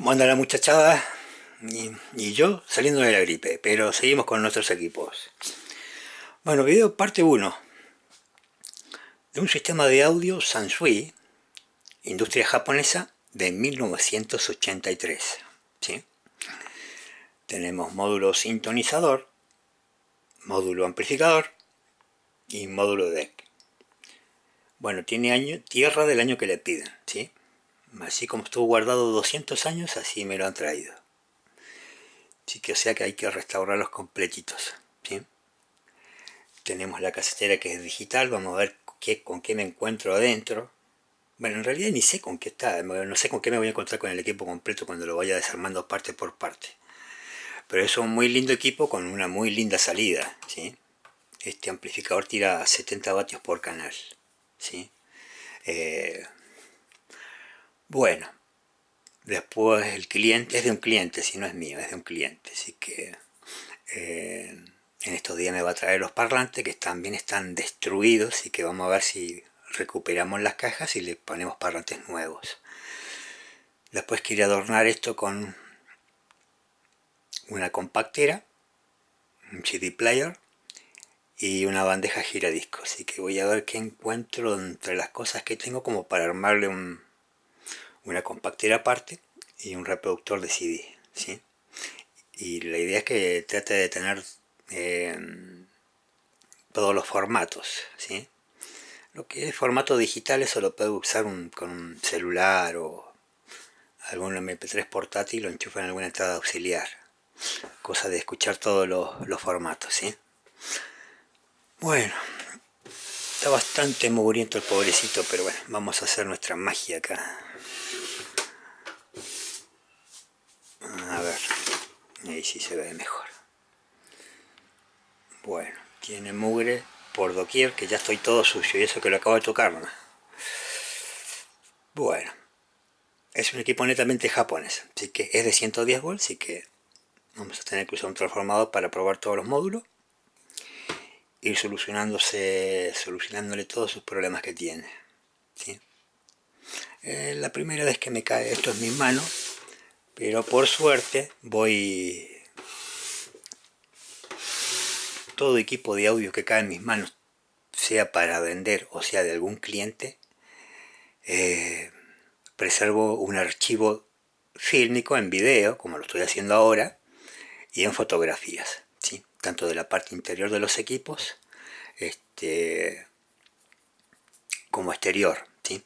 cómo la muchachada y, yo saliendo de la gripe, pero seguimos con nuestros equipos. Bueno, video parte 1 de un sistema de audio Sansui, industria japonesa, de 1983. Tenemos módulo sintonizador, módulo amplificador y módulo deck. Bueno, tiene año, tierra del año que le piden, ¿sí? Así como estuvo guardado 200 años, así me lo han traído. Así que o sea que hay que restaurarlos completitos. ¿sí? Tenemos la casetera que es digital, vamos a ver qué, con qué me encuentro adentro. Bueno, en realidad ni sé con qué está, no sé con qué me voy a encontrar con el equipo completo cuando lo vaya desarmando parte por parte. Pero es un muy lindo equipo con una muy linda salida, ¿sí? Este amplificador tira 70 vatios por canal, ¿sí? Eh, bueno, después el cliente, es de un cliente, si no es mío, es de un cliente, así que eh, en estos días me va a traer los parlantes que también están destruidos y que vamos a ver si recuperamos las cajas y le ponemos parlantes nuevos. Después quiere adornar esto con una compactera, un CD player y una bandeja giradisco. Así que voy a ver qué encuentro entre las cosas que tengo como para armarle un, una compactera aparte y un reproductor de CD. ¿sí? Y la idea es que trate de tener eh, todos los formatos. ¿sí? Lo que es formato digital, eso lo puede usar un, con un celular o algún MP3 portátil o enchufa en alguna entrada auxiliar. Cosa de escuchar todos los, formatos. ¿sí? Bueno, está bastante mugriento el pobrecito, pero bueno, vamos a hacer nuestra magia acá. Y sí se ve mejor. Bueno, tiene mugre por doquier, que ya estoy todo sucio, y eso que lo acabo de tocar. Bueno, es un equipo netamente japonés, así que es de 110 volts, así que vamos a tener que usar un transformador para probar todos los módulos ir solucionándose, solucionándole todos sus problemas que tiene. Eh, la primera vez que me cae esto en mis manos, pero por suerte voy... Todo equipo de audio que cae en mis manos, sea para vender o sea de algún cliente, eh, preservo un archivo fílmico en video, como lo estoy haciendo ahora, y en fotografías, ¿sí? tanto de la parte interior de los equipos este, como exterior. ¿sí?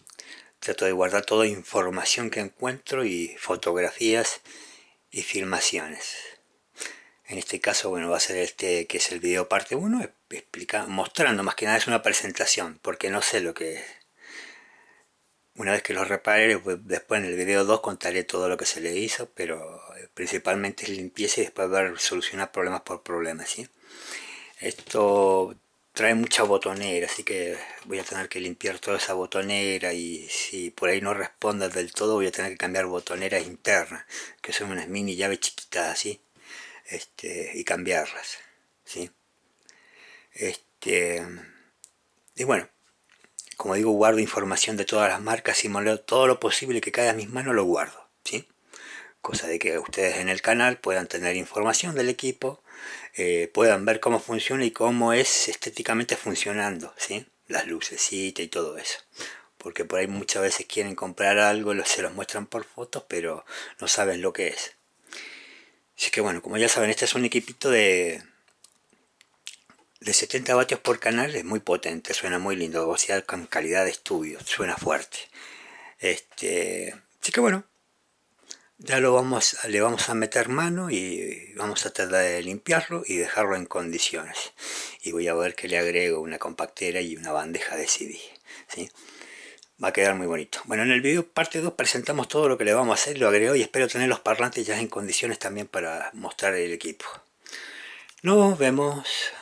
trato de guardar toda información que encuentro y fotografías y filmaciones. En este caso, bueno, va a ser este que es el video parte 1, explica, mostrando, más que nada es una presentación, porque no sé lo que es. Una vez que lo repare, después en el video 2 contaré todo lo que se le hizo, pero eh, principalmente es limpieza y después ver solucionar problemas por problemas, ¿sí? Esto trae mucha botonera, así que voy a tener que limpiar toda esa botonera y si por ahí no responde del todo voy a tener que cambiar botoneras internas, que son unas mini llaves chiquitas así, este, y cambiarlas, ¿sí? Este, y bueno, como digo, guardo información de todas las marcas y todo lo posible que caiga a mis manos lo guardo, ¿sí? Cosa de que ustedes en el canal puedan tener información del equipo, eh, puedan ver cómo funciona y cómo es estéticamente funcionando, ¿sí? Las lucecitas y todo eso. Porque por ahí muchas veces quieren comprar algo, se los muestran por fotos, pero no saben lo que es. Así que bueno, como ya saben, este es un equipito de, de 70 vatios por canal, es muy potente, suena muy lindo, o con calidad de estudio, suena fuerte. Este, así que bueno, ya lo vamos, le vamos a meter mano y vamos a tratar de limpiarlo y dejarlo en condiciones. Y voy a ver que le agrego una compactera y una bandeja de CD. ¿sí? Va a quedar muy bonito. Bueno, en el video parte 2 presentamos todo lo que le vamos a hacer, lo agrego y espero tener los parlantes ya en condiciones también para mostrar el equipo. Nos vemos.